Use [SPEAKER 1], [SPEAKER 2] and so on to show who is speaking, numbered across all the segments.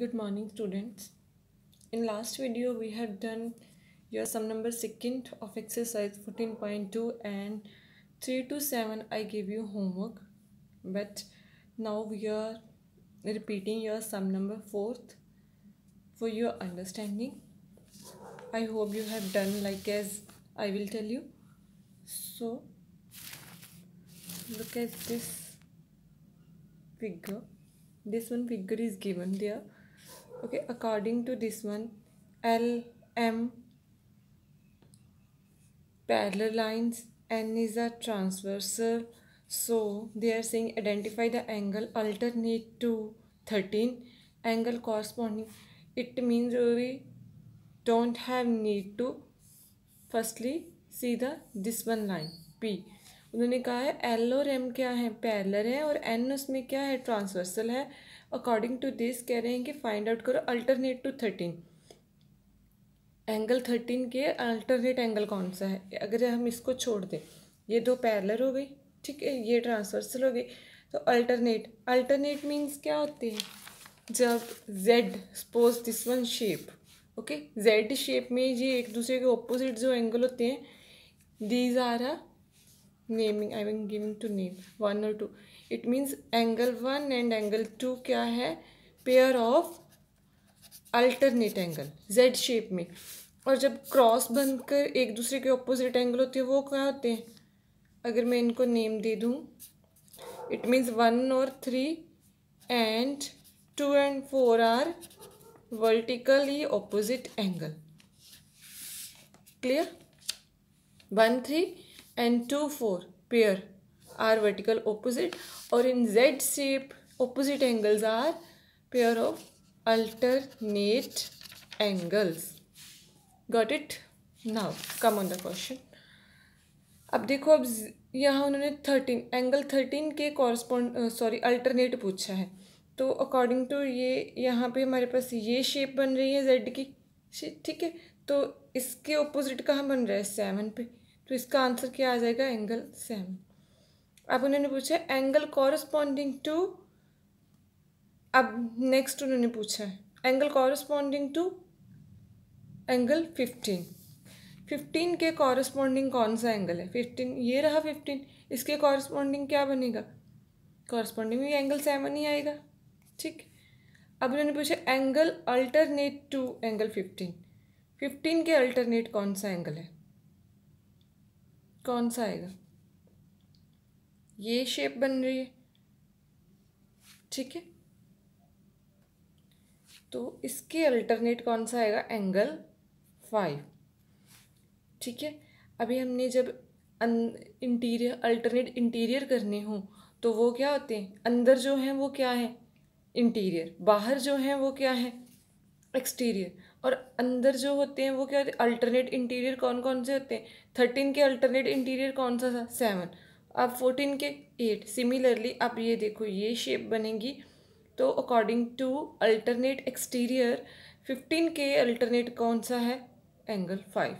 [SPEAKER 1] good morning students in last video we have done your sum number second of exercise 14.2 and 3 to 7 i gave you homework but now we are repeating your sum number fourth for your understanding i hope you have done like as i will tell you so look at this figure this one figure is given there okay according to this one l m parallel lines n is a transversal so they are saying identify the angle alternate to 13 angle corresponding it means we don't have need to firstly see the this one line p उन्होंने कहा है L और M क्या है parallel है और N उसमें क्या है ट्रांसवर्सल है अकॉर्डिंग टू दिस कह रहे हैं कि फाइंड आउट करो alternate to thirteen angle thirteen के अल्टरनेट एंगल कौन सा है अगर हम इसको छोड़ दें ये दो पैरलर हो गई ठीक है ये ट्रांसवर्सल हो गई तो अल्टरनेट अल्टरनेट मीन्स क्या होते हैं जब Z suppose this one shape okay Z shape में ये एक दूसरे के ऑपोजिट जो एंगल होते हैं these are a naming I mean giving to name one और two it means angle one and angle two क्या है pair of alternate angle Z shape में और जब क्रॉस बनकर एक दूसरे के ऑपोजिट एंगल होते हैं वो क्या होते हैं अगर मैं इनको नेम दे दूँ इट मीन्स वन और three and two and four are vertically opposite angle clear one three and two four pair are vertical opposite और in Z shape opposite angles are pair of alternate angles got it now come on the question अब देखो अब यहाँ उन्होंने thirteen angle thirteen के correspond sorry alternate पूछा है तो अकॉर्डिंग टू ये यहाँ पे हमारे पास ये शेप बन रही है जेड की ठीक है तो इसके ऑपोजिट कहाँ बन रहा है सेवन पे तो इसका आंसर क्या आ जाएगा एंगल सेवन अब उन्होंने पूछा एंगल कॉरस्पॉन्डिंग टू अब नेक्स्ट उन्होंने पूछा angle corresponding to angle fifteen fifteen के कॉरस्पॉन्डिंग कौन सा एंगल है फिफ्टीन ये रहा फिफ्टीन इसके कॉरस्पॉन्डिंग क्या बनेगा कॉरस्पॉन्डिंग में एंगल सेवन ही आएगा ठीक अब उन्होंने पूछा angle alternate to angle fifteen fifteen के अल्टरनेट कौन सा एंगल है कौन सा आएगा ये शेप बन रही है ठीक है तो इसके अल्टरनेट कौन सा आएगा एंगल फाइव ठीक है अभी हमने जब इंटीरियर अल्टरनेट इंटीरियर करने हो तो वो क्या होते हैं अंदर जो हैं वो क्या है इंटीरियर बाहर जो हैं वो क्या है एक्सटीरियर और अंदर जो होते हैं वो क्या होते हैं अल्टरनेट इंटीरियर कौन कौन से होते हैं थर्टीन के अल्टरनेट इंटीरियर कौन सा था सेवन आप फोर्टीन के एट सिमिलरली आप ये देखो ये शेप बनेगी तो according to alternate exterior fifteen के अल्टरनेट कौन सा है एंगल फाइव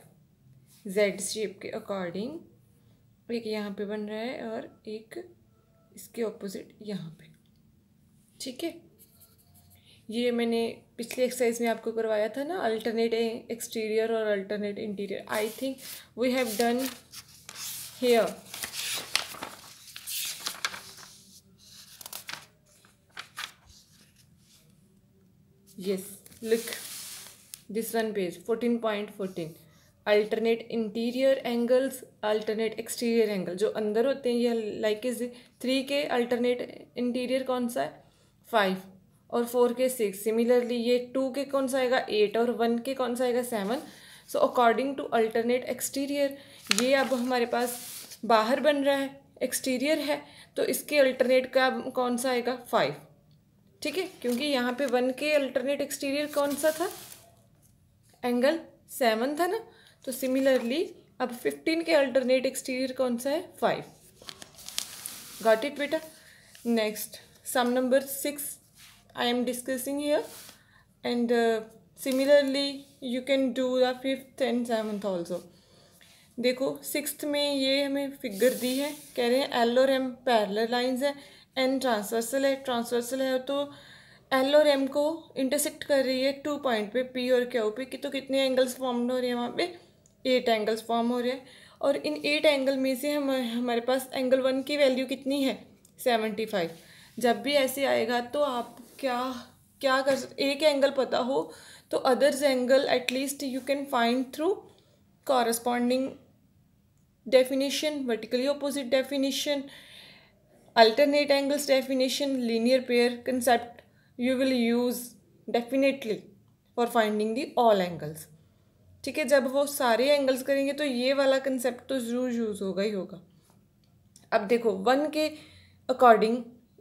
[SPEAKER 1] जेड शेप के अकॉर्डिंग एक यहाँ पे बन रहा है और एक इसके ऑपोजिट यहाँ पे ठीक है ये मैंने पिछले एक्सरसाइज में आपको करवाया था ना अल्टरनेट एक्सटीरियर और alternate interior I think we have done here yes look this one page 14.14 alternate interior angles alternate exterior angle जो अंदर होते हैं ये लाइक इज थ्री के अल्टरनेट इंटीरियर कौन सा है फाइव और फोर के सिक्स सिमिलरली ये टू के कौन सा आएगा एट और वन के कौन सा आएगा seven so according to alternate exterior ये अब हमारे पास बाहर बन रहा है एक्सटीरियर है तो इसके अल्टरनेट का कौन सा आएगा फाइव ठीक है क्योंकि यहाँ पे वन के अल्टरनेट एक्सटीरियर कौन सा था एंगल सेवन था ना तो सिमिलरली अब फिफ्टीन के अल्टरनेट एक्सटीरियर कौन सा है फाइव गॉट इट बेटा next sum number six I am discussing here and similarly you can do the fifth and and also uh, देखो सिक्स में ये हमें फिगर दी है कह रहे हैं एल और एम पैरलर लाइन्स हैं एन ट्रांसवर्सल है ट्रांसवर्सल है तो एल और एम को इंटरसेक्ट कर रही है टू पॉइंट पे पी और क्यू पे कि तो कितने एंगल्स फॉर्म हो रहे हैं वहाँ पे एट एंगल्स फॉर्म हो रहे हैं और इन एट एंगल में से हम हमारे पास एंगल वन की वैल्यू कितनी है सेवेंटी फाइव जब भी ऐसे आएगा तो आप क्या क्या कर एक एंगल पता हो तो others angle at least you can find through corresponding definition vertically opposite definition alternate angles definition linear pair concept you will use definitely for finding the all angles ठीक है जब वो सारे एंगल्स करेंगे तो ये वाला कंसेप्ट तो ज़रूर यूज़ होगा ही होगा अब देखो वन के अकॉर्डिंग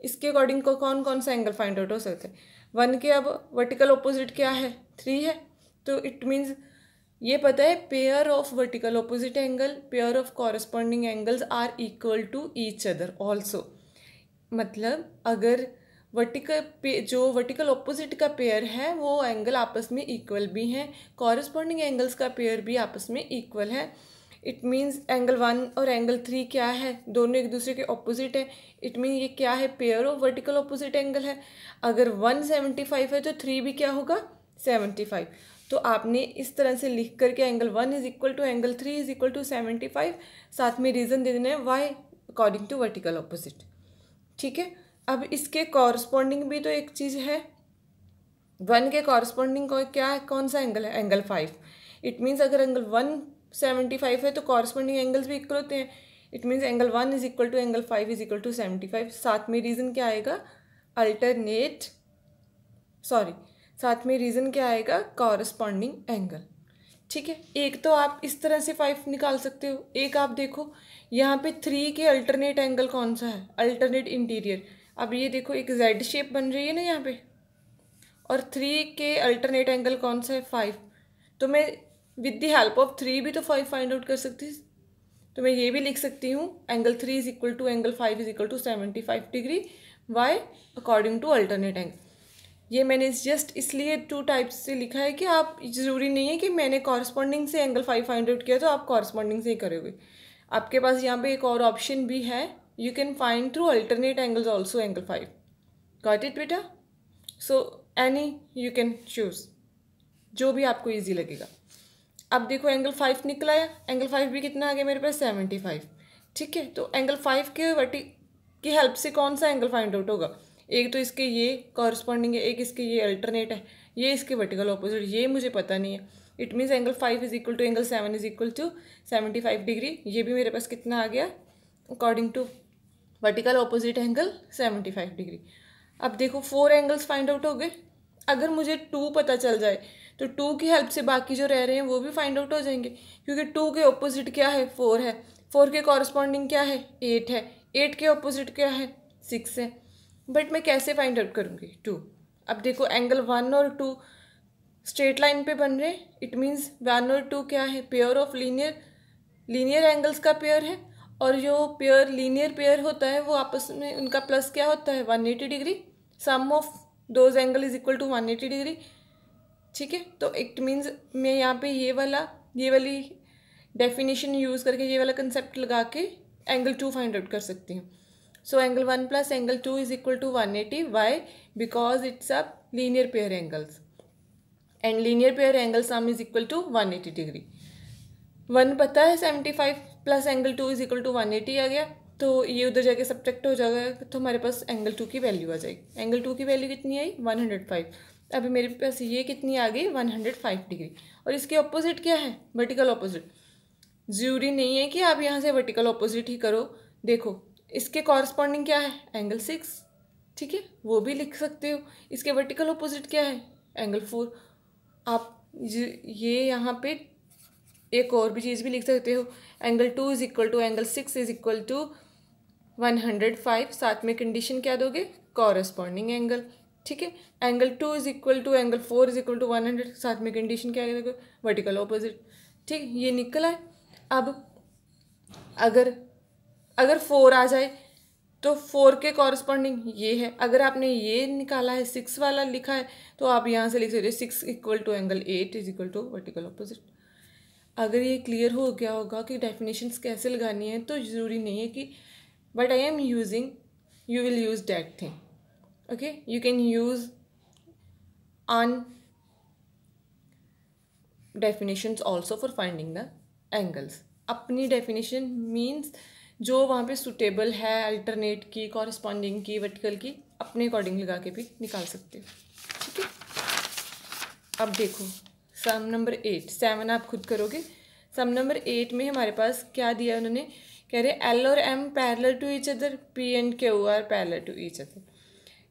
[SPEAKER 1] इसके अकॉर्डिंग को कौन कौन सा एंगल फाइंड आउट हो सकते हैं वन के अब वर्टिकल ऑपोजिट क्या है थ्री है तो इट मीन्स ये पता है pair of vertical opposite angle pair of corresponding angles are equal to each other also मतलब अगर वर्टिकल जो वर्टिकल ऑपोजिट का पेयर है वो एंगल आपस में इक्वल भी हैं कॉरस्पॉन्डिंग एंगल्स का पेयर भी आपस में इक्वल है इट मीन्स एंगल वन और एंगल थ्री क्या है दोनों एक दूसरे के ऑपोजिट है इट मीन ये क्या है pair of vertical opposite angle है अगर वन सेवेंटी फाइव है तो थ्री भी क्या होगा सेवेंटी फाइव तो आपने इस तरह से लिख करके angle one is equal to angle three is equal to seventy five साथ में रीज़न दे देना है why according to vertical opposite ठीक है अब इसके कॉरस्पॉन्डिंग भी तो एक चीज़ है वन के कॉरस्पॉन्डिंग को क्या है कौन सा एंगल है एंगल फाइव इट मीन्स अगर एंगल वन सेवेंटी फाइव है तो कॉरस्पॉन्डिंग एंगल्स भी इक्वल होते हैं it means angle one is equal to angle five is equal to seventy five साथ में रीज़न क्या आएगा अल्टरनेट सॉरी साथ में रीज़न क्या आएगा कॉरस्पॉन्डिंग एंगल ठीक है एक तो आप इस तरह से फाइव निकाल सकते हो एक आप देखो यहाँ पे थ्री के अल्टरनेट एंगल कौन सा है अल्टरनेट इंटीरियर अब ये देखो एक जेड शेप बन रही है ना यहाँ पे और थ्री के अल्टरनेट एंगल कौन सा है फाइव तो मैं with the help of three भी तो फाइव फाइंड आउट कर सकती तो मैं ये भी लिख सकती हूँ angle three is equal to angle five is equal to seventy five degree why according to alternate angle ये मैंने जस्ट इसलिए टू टाइप्स से लिखा है कि आप ज़रूरी नहीं है कि मैंने कॉरस्पॉन्डिंग से एंगल फाइव हंड्रेड किया तो आप कॉरस्पॉन्डिंग से ही करोगे आपके पास यहाँ पे एक और ऑप्शन भी है you can find through alternate angles also angle five got it बेटा so any you can choose जो भी आपको ईजी लगेगा अब देखो एंगल फाइव निकला है एंगल फाइव भी कितना आ गया मेरे पास सेवेंटी फाइव ठीक है तो एंगल फाइव के वर्टी की हेल्प से कौन सा एंगल फाइंड आउट होगा एक तो इसके ये कॉरस्पॉन्डिंग है एक इसके ये अल्टरनेट है ये इसके वर्टिकल ऑपोजिट ये मुझे पता नहीं है it means angle five is equal to angle seven is equal to seventy five degree ये भी मेरे पास कितना आ गया according to vertical opposite angle seventy five degree अब देखो फोर एंगल्स फाइंड आउट हो गए अगर मुझे टू पता चल जाए तो टू की हेल्प से बाकी जो रह रहे हैं वो भी फाइंड आउट हो जाएंगे क्योंकि टू के ऑपोजिट क्या है फोर है फोर के कॉरस्पॉन्डिंग क्या है एट है एट के ऑपोजिट क्या है सिक्स है बट मैं कैसे फाइंड आउट करूँगी टू अब देखो एंगल वन और टू स्ट्रेट लाइन पे बन रहे इट मीन्स वन और टू क्या है pair of linear linear angles का पेयर है और जो पेयर लीनियर पेयर होता है वो आपस में उनका प्लस क्या होता है one eighty degree sum of those angle is equal to one eighty degree ठीक है तो इट मीन्स मैं यहाँ पे ये वाला ये वाली डेफिनेशन यूज़ करके ये वाला कंसेप्ट लगा के एंगल टू फाइंड आउट कर सकती हूँ so angle one plus angle two is equal to one eighty why because it's a linear pair angles angles. Linear pair pair angle is equal to one eighty degree one पता है seventy five plus angle two is equal to one eighty आ गया तो ये उधर जाके subject हो जाएगा तो हमारे पास एंगल टू की वैल्यू आ जाएगी एंगल टू की वैल्यू कितनी आई वन हंड्रेड फाइव अभी मेरे पास ये कितनी आ गई वन हंड्रेड फाइव डिग्री और इसके ऑपोजिट क्या है वर्टिकल ऑपोजिट ज़रूरी नहीं है कि आप यहाँ से वर्टिकल ऑपोजिट ही करो देखो इसके कॉरस्पॉन्डिंग क्या है एंगल सिक्स ठीक है वो भी लिख सकते हो इसके वर्टिकल अपोजिट क्या है एंगल फोर आप ये यहाँ पे एक और भी चीज़ भी लिख सकते हो angle two is equal to angle six is equal to one hundred five साथ में कंडीशन क्या दोगे कॉरस्पॉन्डिंग एंगल ठीक है angle two is equal to angle four is equal to one hundred साथ में कंडीशन क्या दोगे वर्टिकल ऑपोजिट ठीक ये निकला है अब अगर अगर फोर आ जाए तो फोर के कॉरस्पॉन्डिंग ये है अगर आपने ये निकाला है सिक्स वाला लिखा है तो आप यहाँ से लिख सकते हो six equal to angle eight is equal to vertical opposite अगर ये क्लियर हो गया होगा कि डेफिनेशंस कैसे लगानी है तो ज़रूरी नहीं है कि but I am using you will use that thing okay you can use on definitions also for finding the angles अपनी डेफिनेशन मीन्स जो वहाँ पे सुटेबल है अल्टरनेट की कॉरस्पॉन्डिंग की वर्टिकल की अपने अकॉर्डिंग लगा के भी निकाल सकते हो ठीक है अब देखो सम नंबर एट सेवन आप खुद करोगे सम नंबर एट में हमारे पास क्या दिया उन्होंने कह रहे एल और M parallel to each other P and Q are parallel to each other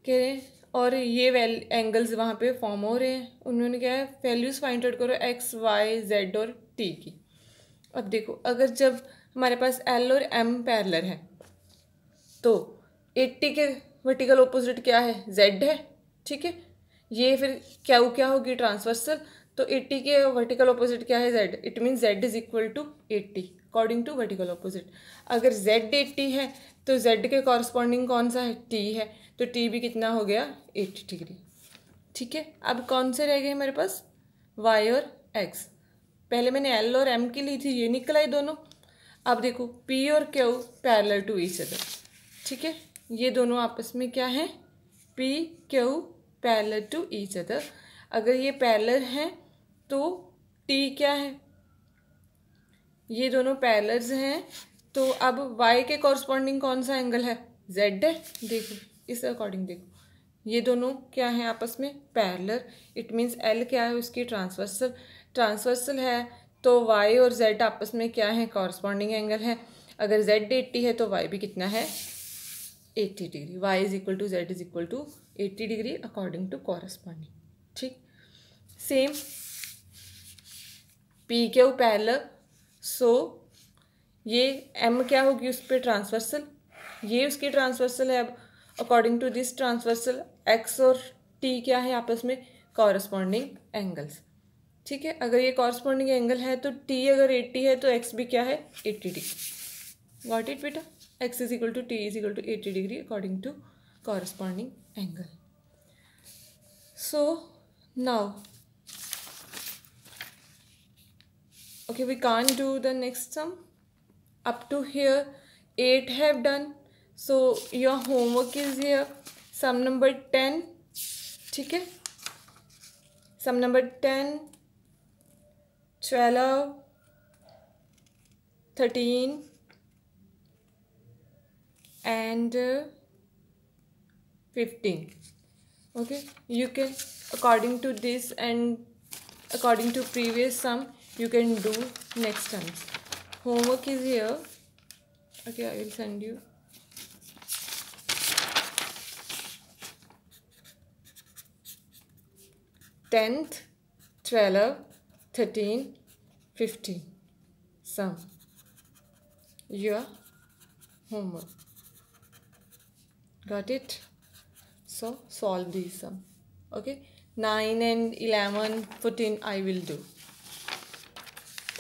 [SPEAKER 1] कह रहे और ये वैल एंगल्स वहाँ पे फॉर्म हो रहे हैं उन्होंने क्या है वैल्यूज़ फाइंड आउट करो एक्स वाई जेड और टी की अब देखो अगर जब हमारे पास एल और एम पैरलर है तो एट्टी के वर्टिकल ऑपोजिट क्या है जेड है ठीक है ये फिर क्या क्या होगी ट्रांसवर्सल तो एट्टी के वर्टिकल ऑपोजिट क्या है Z it mean Z is equal to eighty according to vertical opposite अगर जेड एट्टी है तो जेड के कॉरस्पॉन्डिंग कौन सा है टी है तो टी भी कितना हो गया एट्टी डिग्री ठीक है अब कौन से रह गए हमारे पास वाई और एक्स पहले मैंने एल और एम की ली थी ये निकला है दोनों अब देखो पी और Q parallel to each other ठीक है ये दोनों आपस में क्या है P Q parallel to each other अगर ये पैरेलल हैं तो टी क्या है ये दोनों पैरेलल्स हैं तो अब वाई के कॉरस्पॉन्डिंग कौन सा एंगल है जेड है देखो इस अकॉर्डिंग देखो ये दोनों क्या है आपस में पैरलर इट मीन्स एल क्या है उसकी ट्रांसवर्सल ट्रांसवर्सल है तो वाई और जेड आपस में क्या है कॉरस्पॉन्डिंग एंगल है अगर जेड एट्टी है तो वाई भी कितना है eighty degree Y is equal to Z is equal to eighty degree according to corresponding ठीक सेम पी के पैरल सो ये एम क्या होगी उस पर ट्रांसवर्सल ये उसकी ट्रांसवर्सल है अब according to this transversal X और टी क्या है आपस में कॉरस्पॉन्डिंग एंगल्स ठीक है अगर ये कॉरस्पॉन्डिंग एंगल है तो टी अगर एट्टी है तो एक्स भी क्या है एट्टी डिग्री वॉट इट बेटा X is equal to T is equal to eighty degree according to corresponding angle so now okay we can do the next sum up to here eight have done so your homework is here sum number ten ठीक है sum number ten twelve, thirteen, and 15 okay you can according to this and according to previous sum you can do next times homework is here okay i will send you tenth twelve 13, 15. Sum. Your homework. Got it? So solve these sum. Okay. 9 and 11, 14 I will do.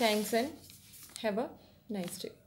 [SPEAKER 1] Thanks and have a nice day.